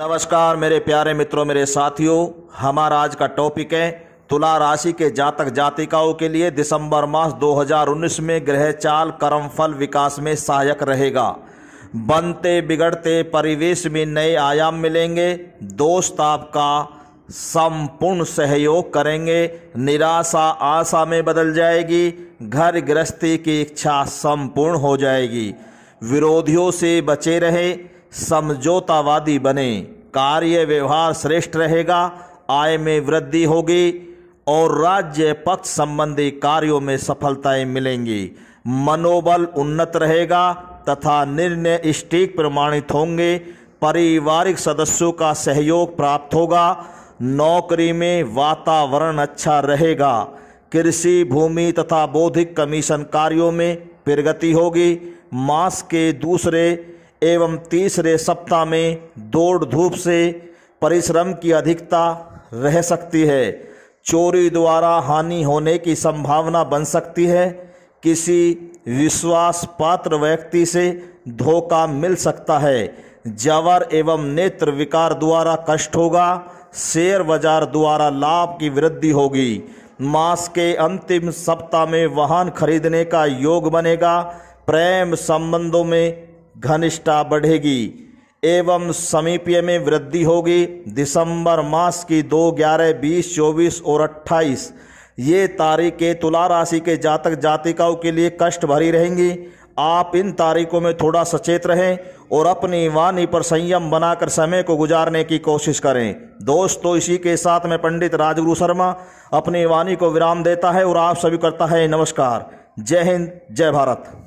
नमस्कार मेरे प्यारे मित्रों मेरे साथियों हमारा आज का टॉपिक है तुला राशि के जातक जातिकाओं के लिए दिसंबर मास 2019 में ग्रह चाल कर्मफल विकास में सहायक रहेगा बनते बिगड़ते परिवेश में नए आयाम मिलेंगे दोस्त आपका संपूर्ण सहयोग करेंगे निराशा आशा में बदल जाएगी घर गृहस्थी की इच्छा संपूर्ण हो जाएगी विरोधियों से बचे रहें समझौतावादी बने कार्य व्यवहार श्रेष्ठ रहेगा आय में वृद्धि होगी और राज्य पक्ष संबंधी कार्यों में सफलताएं मिलेंगी मनोबल उन्नत रहेगा तथा निर्णय स्टीक प्रमाणित होंगे पारिवारिक सदस्यों का सहयोग प्राप्त होगा नौकरी में वातावरण अच्छा रहेगा कृषि भूमि तथा बौद्धिक कमीशन कार्यों में प्रगति होगी मास के दूसरे एवं तीसरे सप्ताह में दौड़ धूप से परिश्रम की अधिकता रह सकती है चोरी द्वारा हानि होने की संभावना बन सकती है किसी विश्वास पात्र व्यक्ति से धोखा मिल सकता है जवर एवं नेत्र विकार द्वारा कष्ट होगा शेयर बाजार द्वारा लाभ की वृद्धि होगी मास के अंतिम सप्ताह में वाहन खरीदने का योग बनेगा प्रेम संबंधों में घनिष्ठा बढ़ेगी एवं समीपीय में वृद्धि होगी दिसंबर मास की दो ग्यारह बीस चौबीस और अट्ठाईस ये तारीखें तुला राशि के जातक जातिकाओं के लिए कष्ट भरी रहेंगी आप इन तारीखों में थोड़ा सचेत रहें और अपनी वाणी पर संयम बनाकर समय को गुजारने की कोशिश करें दोस्तों इसी के साथ में पंडित राजगुरु शर्मा अपनी वाणी को विराम देता है और आप सभी करता है नमस्कार जय हिंद जय भारत